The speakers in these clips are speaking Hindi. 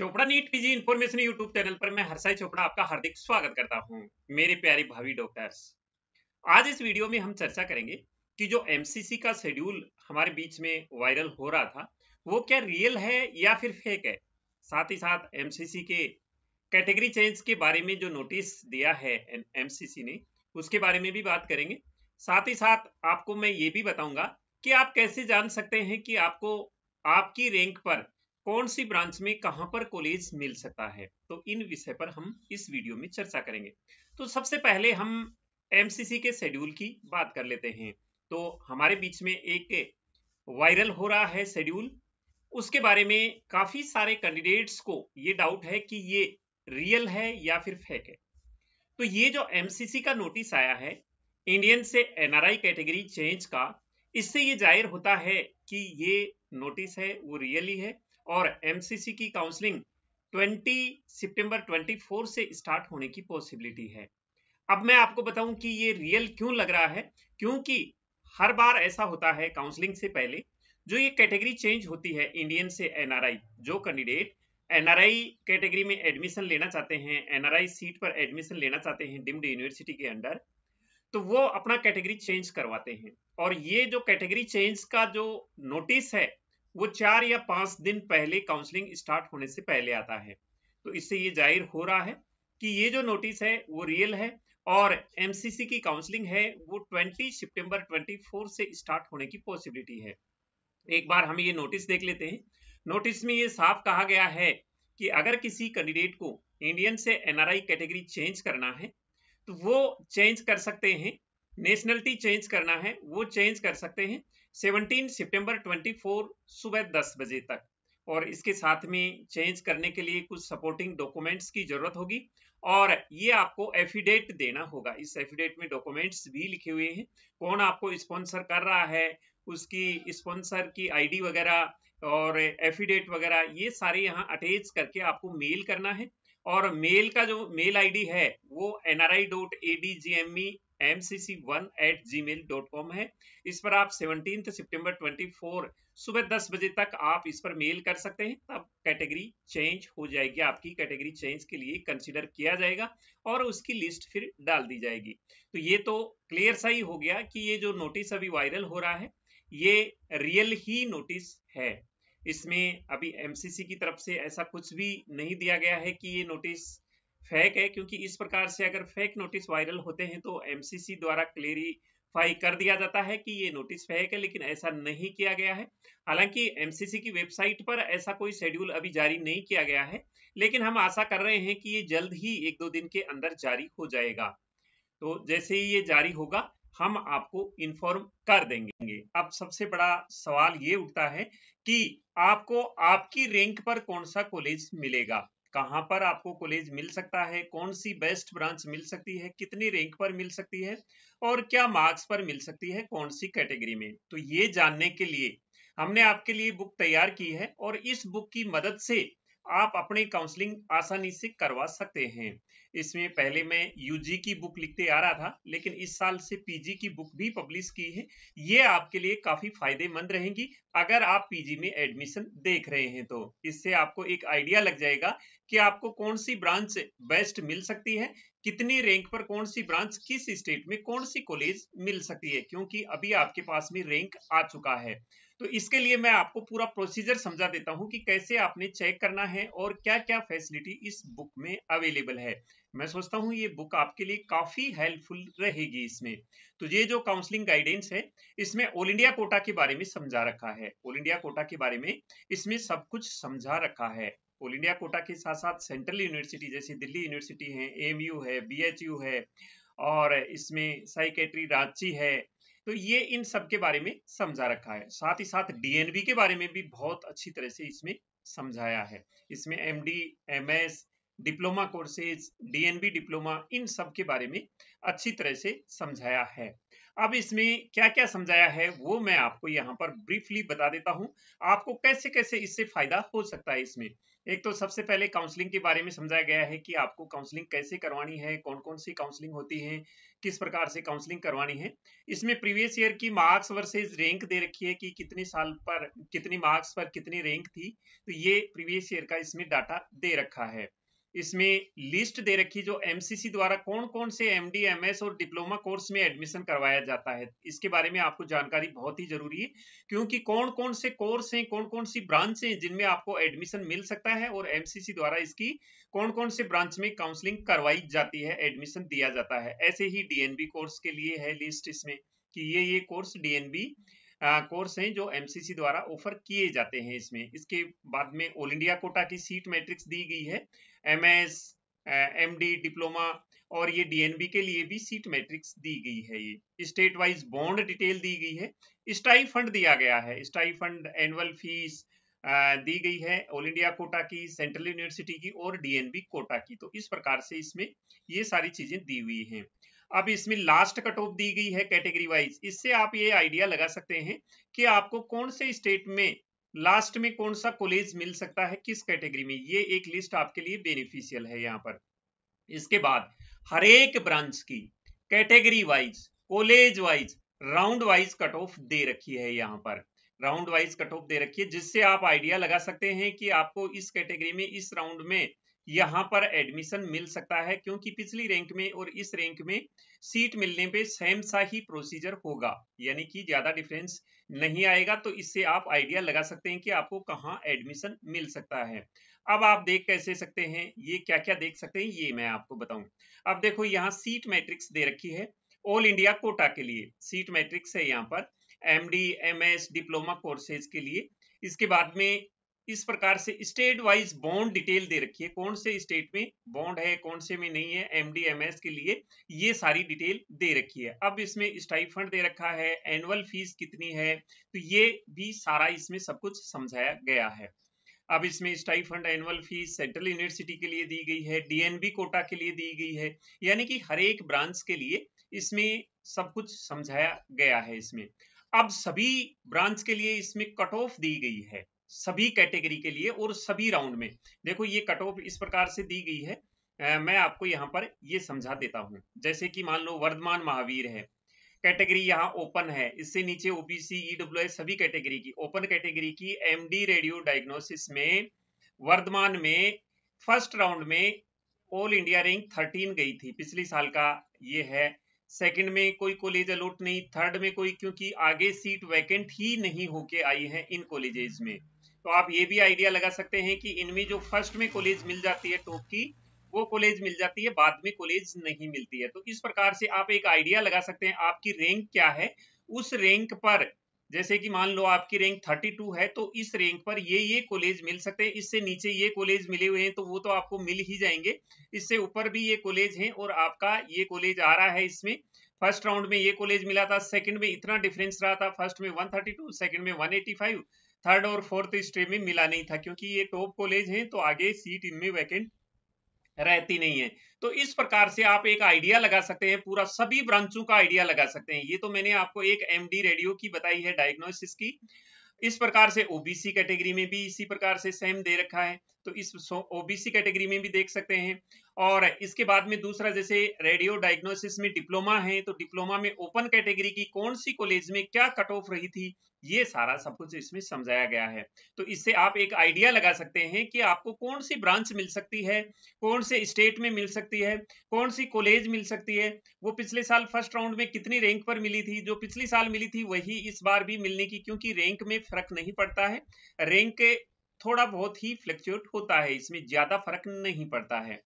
Chopra NEET PG information YouTube channel पर मैं हरसाई चोपड़ा आपका हार्दिक स्वागत करता हूं मेरे प्यारे भावी डॉक्टर्स आज इस वीडियो में हम चर्चा करेंगे कि जो एमसीसी का शेड्यूल हमारे बीच में वायरल हो रहा था वो क्या रियल है या फिर फेक है साथ ही साथ एमसीसी के कैटेगरी चेंज के बारे में जो नोटिस दिया है एम ने उसके बारे में भी बात करेंगे साथ ही साथ आपको मैं ये भी बताऊंगा कि आप कैसे जान सकते हैं कि आपको आपकी रैंक पर कौन सी ब्रांच में कहां पर कॉलेज मिल सकता है तो इन विषय पर हम इस वीडियो में चर्चा करेंगे तो सबसे पहले हम एमसीसी के शेड्यूल की बात कर लेते हैं तो हमारे बीच में एक वायरल हो रहा है शेड्यूल उसके बारे में काफी सारे कैंडिडेट्स को ये डाउट है कि ये रियल है या फिर फेक है तो ये जो एमसीसी का नोटिस आया है इंडियन से एनआरआई कैटेगरी चेंज का इससे ये जाहिर होता है कि ये नोटिस है वो रियली है और एमसीसी की काउंसलिंग 20 सितंबर 24 से स्टार्ट होने की पॉसिबिलिटी है अब मैं आपको बताऊं कि ये रियल क्यों लग रहा है क्योंकि हर बार ऐसा होता है काउंसलिंग से पहले जो ये कैटेगरी चेंज होती है इंडियन से एनआरआई जो कैंडिडेट एनआरआई कैटेगरी में एडमिशन लेना चाहते हैं एनआरआई सीट पर एडमिशन लेना चाहते हैं डिम्ड यूनिवर्सिटी के अंडर तो वो अपना कैटेगरी चेंज करवाते हैं और ये जो कैटेगरी चेंज का जो नोटिस है वो चार या पांच दिन पहले काउंसलिंग स्टार्ट होने से पहले आता है तो इससे ये जाहिर हो रहा है कि ये जो नोटिस है वो रियल है और एमसीसी की काउंसलिंग है वो 20 सितंबर 24 से स्टार्ट होने की पॉसिबिलिटी है एक बार हम ये नोटिस देख लेते हैं नोटिस में ये साफ कहा गया है कि अगर किसी कैंडिडेट को इंडियन से एनआरआई कैटेगरी चेंज करना है तो वो चेंज कर सकते हैं नेशनलिटी चेंज करना है वो चेंज कर सकते हैं 17 सितंबर 24 सुबह 10 बजे तक और इसके साथ में चेंज करने के लिए कुछ सपोर्टिंग डॉक्यूमेंट्स की जरूरत होगी और ये आपको एफिडेट देना होगा इस एफिडेट में डॉक्यूमेंट्स भी लिखे हुए हैं कौन आपको स्पॉन्सर कर रहा है उसकी स्पॉन्सर की आईडी वगैरह और एफिडेट वगैरह ये सारे यहाँ अटैच करके आपको मेल करना है और मेल का जो मेल आईडी है वो N R I dot A D G M E mcc1@gmail.com है इस पर आप सेवनटीन सितंबर 24 सुबह 10 बजे तक आप इस पर मेल कर सकते हैं तब कैटेगरी चेंज हो जाएगी आपकी कैटेगरी चेंज के लिए कंसीडर किया जाएगा और उसकी लिस्ट फिर डाल दी जाएगी तो ये तो क्लियर सा ही हो गया कि ये जो नोटिस अभी वायरल हो रहा है ये रियल ही नोटिस है इसमें अभी एमसीसी की तरफ से ऐसा कुछ भी नहीं दिया गया है कि ये नोटिस फेक है क्योंकि इस प्रकार से अगर फेक नोटिस वायरल होते हैं तो एमसीसी द्वारा क्लेरिफाई कर दिया जाता है कि ये नोटिस फेक है लेकिन ऐसा नहीं किया गया है हालांकि एमसीसी की वेबसाइट पर ऐसा कोई शेड्यूल अभी जारी नहीं किया गया है लेकिन हम आशा कर रहे हैं कि ये जल्द ही एक दो दिन के अंदर जारी हो जाएगा तो जैसे ही ये जारी होगा हम आपको इन्फॉर्म कर देंगे अब सबसे बड़ा सवाल ये उठता है कि आपको आपकी रैंक पर कौन सा कॉलेज मिलेगा कहां पर आपको कॉलेज मिल सकता है कौन सी बेस्ट ब्रांच मिल सकती है कितनी रैंक पर मिल सकती है और क्या मार्क्स पर मिल सकती है कौन सी कैटेगरी में तो ये जानने के लिए हमने आपके लिए बुक तैयार की है और इस बुक की मदद से आप अपनी काउंसलिंग आसानी से करवा सकते हैं इसमें पहले मैं यूजी की बुक लिखते आ रहा था लेकिन इस साल से पीजी की बुक भी पब्लिश की है ये आपके लिए काफी फायदेमंद रहेगी अगर आप पीजी में एडमिशन देख रहे हैं तो इससे आपको एक आइडिया लग जाएगा कि आपको कौन सी ब्रांच बेस्ट मिल सकती है कितनी रैंक पर कौन सी ब्रांच किस स्टेट में कौन सी कॉलेज मिल सकती है क्योंकि अभी आपके पास में रैंक आ चुका है तो इसके लिए मैं आपको पूरा प्रोसीजर समझा देता हूं कि कैसे आपने चेक करना है और क्या क्या फैसिलिटी इस बुक में अवेलेबल है मैं सोचता हूं ये बुक आपके लिए काफी हेल्पफुल रहेगी इसमें तो ये जो काउंसलिंग गाइडेंस है इसमें ऑल इंडिया कोटा के बारे में समझा रखा है ऑल इंडिया कोटा के बारे में इसमें सब कुछ समझा रखा है ऑल इंडिया कोटा के साथ साथ सेंट्रल यूनिवर्सिटी जैसे दिल्ली यूनिवर्सिटी है एम है बी है और इसमें साइकेट्री रांची है तो ये इन सब के बारे में समझा रखा है साथ ही साथ डीएनबी के बारे में भी बहुत अच्छी तरह से इसमें समझाया है इसमें M D M S diploma courses DNB diploma इन सब के बारे में अच्छी तरह से समझाया है अब इसमें क्या क्या समझाया है वो मैं आपको यहाँ पर ब्रीफली बता देता हूँ आपको कैसे कैसे इससे फायदा हो सकता है इसमें एक तो सबसे पहले काउंसलिंग के बारे में समझाया गया है कि आपको काउंसलिंग कैसे करवानी है कौन कौन सी काउंसलिंग होती है किस प्रकार से काउंसलिंग करवानी है इसमें प्रीवियस ईयर की मार्क्स वर्सेज रैंक दे रखी है कि कितने साल पर कितनी मार्क्स पर कितनी रैंक थी तो ये प्रीवियस ईयर का इसमें डाटा दे रखा है इसमें लिस्ट दे रखी जो एमसीसी द्वारा कौन कौन से एमडी एमएस और डिप्लोमा कोर्स में एडमिशन करवाया जाता है इसके बारे में आपको जानकारी बहुत ही जरूरी है क्योंकि कौन कौन से कोर्स हैं कौन कौन सी ब्रांच हैं जिनमें आपको एडमिशन मिल सकता है और एमसीसी द्वारा इसकी कौन कौन से ब्रांच में काउंसलिंग करवाई जाती है एडमिशन दिया जाता है ऐसे ही डीएनबी कोर्स के लिए है लिस्ट इसमें कि ये ये कोर्स डीएनबी कोर्स हैं जो एमसीसी द्वारा ऑफर किए जाते हैं इसमें इसके बाद में ऑल इंडिया कोटा की सीट मैट्रिक्स दी गई है एमएस एमडी डिप्लोमा और ये डीएनबी के लिए भी सीट मैट्रिक्स दी गई है ये स्टेट वाइज बॉन्ड डिटेल दी गई है स्टाई फंड दिया गया है स्टाई फंड एनुअल फीस दी गई है ऑल इंडिया कोटा की सेंट्रल यूनिवर्सिटी की और डीएनबी कोटा की तो इस प्रकार से इसमें ये सारी चीजें दी हुई हैं अब इसमें लास्ट कट ऑफ दी गई है कैटेगरी वाइज इससे आप ये आइडिया लगा सकते हैं कि आपको कौन से स्टेट में लास्ट में कौन सा कॉलेज मिल सकता है किस कैटेगरी में ये एक लिस्ट आपके लिए बेनिफिशियल है यहाँ पर इसके बाद हर एक ब्रांच की category wise college wise round wise cut off दे रखी है यहाँ पर राउंड वाइज कट ऑफ दे रखी है जिससे आप आइडिया लगा सकते हैं कि आपको इस कैटेगरी में इस राउंड में यहाँ पर एडमिशन मिल सकता है क्योंकि पिछली रैंक में और इस रैंक में सीट मिलने पे सेम सा ही प्रोसीजर होगा यानी कि ज्यादा डिफरेंस नहीं आएगा तो इससे आप आइडिया लगा सकते हैं कि आपको कहाँ एडमिशन मिल सकता है अब आप देख कैसे सकते हैं ये क्या क्या देख सकते हैं ये मैं आपको बताऊं अब देखो यहाँ सीट मैट्रिक्स दे रखी है ऑल इंडिया कोटा के लिए सीट मैट्रिक्स है यहाँ पर एम डी डिप्लोमा कोर्सेज के लिए इसके बाद में इस प्रकार से स्टेट वाइज बॉन्ड डिटेल दे रखी है कौन से स्टेट में बॉन्ड है कौन से में नहीं है एस के लिए ये सारी डिटेल दे रखी है अब इसमें स्टाइफंड दे रखा है एनुअल फीस कितनी है तो ये भी सारा इसमें सब कुछ समझाया गया है अब इसमें stipend annual fees central university के लिए दी गई है डीएनबी कोटा के लिए दी गई है यानी कि हर एक ब्रांच के लिए इसमें सब कुछ समझाया गया है इसमें अब सभी ब्रांच के लिए इसमें कट ऑफ दी गई है सभी कैटेगरी के लिए और सभी राउंड में देखो ये कट ऑफ इस प्रकार से दी गई है मैं आपको यहाँ पर ये समझा देता हूँ जैसे कि मान लो वर्धमान महावीर है कैटेगरी यहाँ ओपन है इससे नीचे ओबीसी ईडब्ल्यू e सभी कैटेगरी की ओपन कैटेगरी की एमडी रेडियो डायग्नोसिस में वर्धमान में फर्स्ट राउंड में ऑल इंडिया रैंक थर्टीन गई थी पिछले साल का ये है सेकंड में कोई कॉलेज अलोट नहीं थर्ड में कोई क्योंकि आगे सीट वैकेंट ही नहीं होके आई है इन कॉलेजेस में तो आप ये भी आइडिया लगा सकते हैं कि इनमें जो फर्स्ट में कॉलेज मिल जाती है टॉप की वो कॉलेज मिल जाती है बाद में कॉलेज नहीं मिलती है तो इस प्रकार से आप एक आइडिया लगा सकते हैं आपकी रैंक क्या है उस रैंक पर जैसे कि मान लो आपकी रैंक 32 है तो इस रैंक पर ये ये कॉलेज मिल सकते हैं इससे नीचे ये कॉलेज मिले हुए हैं तो वो तो आपको मिल ही जाएंगे इससे ऊपर भी ये कॉलेज हैं और आपका ये कॉलेज आ रहा है इसमें फर्स्ट राउंड में ये कॉलेज मिला था सेकंड में इतना डिफरेंस रहा था फर्स्ट में 132 थर्टी सेकंड में 185 थर्ड और फोर्थ स्ट्रीम में मिला नहीं था क्योंकि ये टॉप कॉलेज हैं तो आगे सीट इनमें वैकेंट रहती नहीं है तो इस प्रकार से आप एक आइडिया लगा सकते हैं पूरा सभी ब्रांचों का आइडिया लगा सकते हैं ये तो मैंने आपको एक एम रेडियो की बताई है डायग्नोसिस की इस प्रकार से ओबीसी कैटेगरी में भी इसी प्रकार से सेम दे रखा है तो इस ओबीसी कैटेगरी में भी देख सकते हैं और इसके बाद में दूसरा जैसे रेडियो डायग्नोसिस में डिप्लोमा है तो डिप्लोमा में ओपन कैटेगरी की कौन सी कॉलेज में क्या कट ऑफ रही थी ये सारा सब कुछ इसमें समझाया गया है तो इससे आप एक आइडिया लगा सकते हैं कि आपको कौन सी ब्रांच मिल सकती है कौन से स्टेट में मिल सकती है कौन सी कॉलेज मिल सकती है वो पिछले साल फर्स्ट राउंड में कितनी रैंक पर मिली थी जो पिछले साल मिली थी वही इस बार भी मिलने की क्योंकि रैंक में फर्क नहीं पड़ता है रैंक थोड़ा बहुत ही फ्लक्चुएट होता है इसमें ज़्यादा फर्क नहीं पड़ता है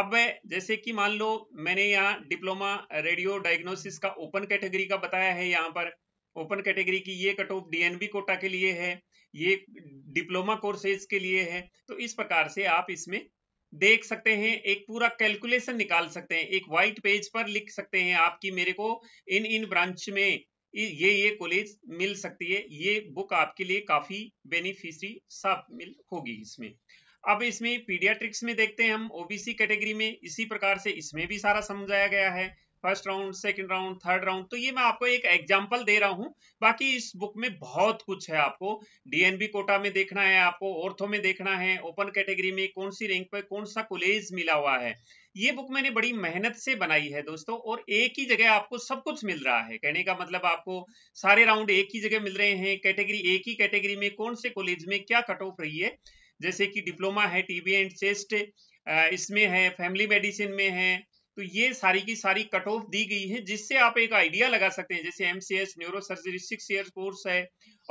अब मैं जैसे कि मान लो मैंने यहाँ डिप्लोमा रेडियो डायग्नोसिस का ओपन कैटेगरी का बताया है यहाँ पर ओपन कैटेगरी की ये कट ऑफ डीएनबी कोटा के लिए है ये डिप्लोमा कोर्सेज के लिए है तो इस प्रकार से आप इसमें देख सकते हैं एक पूरा कैलकुलेशन निकाल सकते हैं एक व्हाइट पेज पर लिख सकते हैं आपकी मेरे को इन इन ब्रांच में ये ये कॉलेज मिल सकती है ये बुक आपके लिए काफ़ी बेनिफिशरी सब मिल होगी इसमें अब इसमें पीडियाट्रिक्स में देखते हैं हम ओबीसी कैटेगरी में इसी प्रकार से इसमें भी सारा समझाया गया है first round second round third round तो ये मैं आपको एक एग्जांपल दे रहा हूँ बाकी इस बुक में बहुत कुछ है आपको डीएनबी कोटा में देखना है आपको ऑर्थो में देखना है ओपन कैटेगरी में कौन सी रैंक पर कौन सा कॉलेज मिला हुआ है ये बुक मैंने बड़ी मेहनत से बनाई है दोस्तों और एक ही जगह आपको सब कुछ मिल रहा है कहने का मतलब आपको सारे राउंड एक ही जगह मिल रहे हैं कैटेगरी एक ही कैटेगरी में कौन से कॉलेज में क्या कट ऑफ रही है जैसे कि डिप्लोमा है टीबी एंड चेस्ट इसमें है फैमिली मेडिसिन में है तो ये सारी की सारी कट ऑफ दी गई है जिससे आप एक आइडिया लगा सकते हैं जैसे MCS C neuro surgery six year course है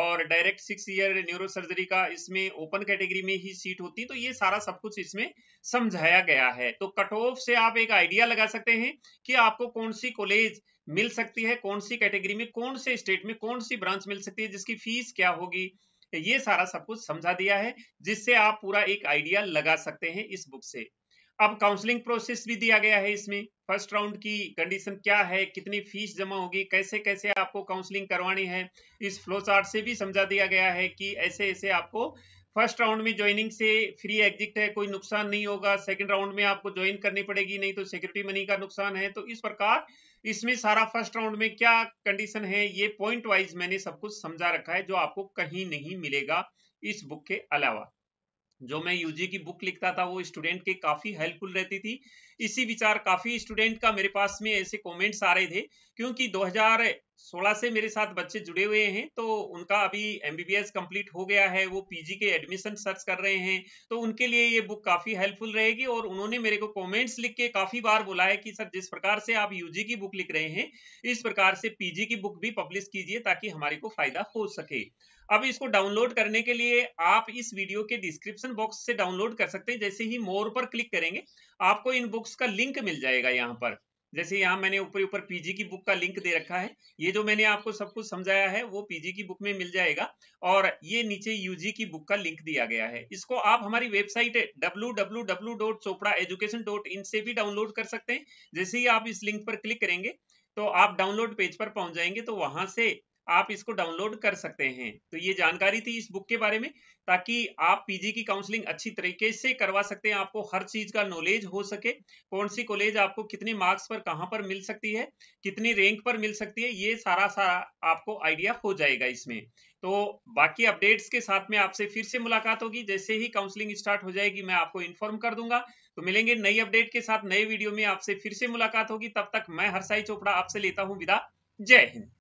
और direct six year neuro surgery का इसमें ओपन कैटेगरी में ही सीट होती तो ये सारा सब कुछ इसमें समझाया गया है तो कट ऑफ से आप एक आइडिया लगा सकते हैं कि आपको कौन सी कॉलेज मिल सकती है कौन सी कैटेगरी में कौन से स्टेट में कौन सी ब्रांच मिल सकती है जिसकी फीस क्या होगी ये सारा सब कुछ समझा दिया है जिससे आप पूरा एक आइडिया लगा सकते हैं इस बुक से अब काउंसलिंग प्रोसेस भी दिया गया है इसमें फर्स्ट राउंड की कंडीशन क्या है कितनी फीस जमा होगी कैसे कैसे आपको काउंसलिंग करवानी है इस फ्लो चार्ट से भी समझा दिया गया है कि ऐसे ऐसे आपको फर्स्ट राउंड में ज्वाइनिंग से फ्री एग्जिट है कोई नुकसान नहीं होगा सेकंड राउंड में आपको ज्वाइन करनी पड़ेगी नहीं तो सिक्योरिटी मनी का नुकसान है तो इस प्रकार इसमें सारा फर्स्ट राउंड में क्या कंडीशन है ये पॉइंट वाइज मैंने सब कुछ समझा रखा है जो आपको कहीं नहीं मिलेगा इस बुक के अलावा जो मैं यूजी की बुक लिखता था वो स्टूडेंट के काफ़ी हेल्पफुल रहती थी इसी विचार काफ़ी स्टूडेंट का मेरे पास में ऐसे कमेंट्स आ रहे थे क्योंकि 2016 से मेरे साथ बच्चे जुड़े हुए हैं तो उनका अभी एमबीबीएस कंप्लीट हो गया है वो पीजी के एडमिशन सर्च कर रहे हैं तो उनके लिए ये बुक काफ़ी हेल्पफुल रहेगी और उन्होंने मेरे को कॉमेंट्स लिख के काफ़ी बार बोला है कि सर जिस प्रकार से आप यूजी की बुक लिख रहे हैं इस प्रकार से पीजी की बुक भी पब्लिश कीजिए ताकि हमारे को फ़ायदा हो सके अब इसको डाउनलोड करने के लिए आप इस वीडियो के डिस्क्रिप्शन बॉक्स से डाउनलोड कर सकते हैं जैसे ही मोर पर क्लिक करेंगे आपको इन बुक्स का लिंक मिल जाएगा यहाँ पर जैसे यहाँ मैंने ऊपर ऊपर पीजी की बुक का लिंक दे रखा है ये जो मैंने आपको सब कुछ समझाया है वो पीजी की बुक में मिल जाएगा और ये नीचे यूजी की बुक का लिंक दिया गया है इसको आप हमारी वेबसाइट www.chopraeducation.in से भी डाउनलोड कर सकते हैं जैसे ही आप इस लिंक पर क्लिक करेंगे तो आप डाउनलोड पेज पर पहुंच जाएंगे तो वहां से आप इसको डाउनलोड कर सकते हैं तो ये जानकारी थी इस बुक के बारे में ताकि आप पीजी की काउंसलिंग अच्छी तरीके से करवा सकते हैं आपको हर चीज का नॉलेज हो सके कौन सी कॉलेज आपको कितने मार्क्स पर कहां पर मिल सकती है कितनी रैंक पर मिल सकती है ये सारा सारा आपको आइडिया हो जाएगा इसमें तो बाकी अपडेट्स के साथ में आपसे फिर से मुलाकात होगी जैसे ही काउंसलिंग स्टार्ट हो जाएगी मैं आपको इन्फॉर्म कर दूंगा तो मिलेंगे नई अपडेट के साथ नए वीडियो में आपसे फिर से मुलाकात होगी तब तक मैं हरसाई चोपड़ा आपसे लेता हूँ विदा जय हिंद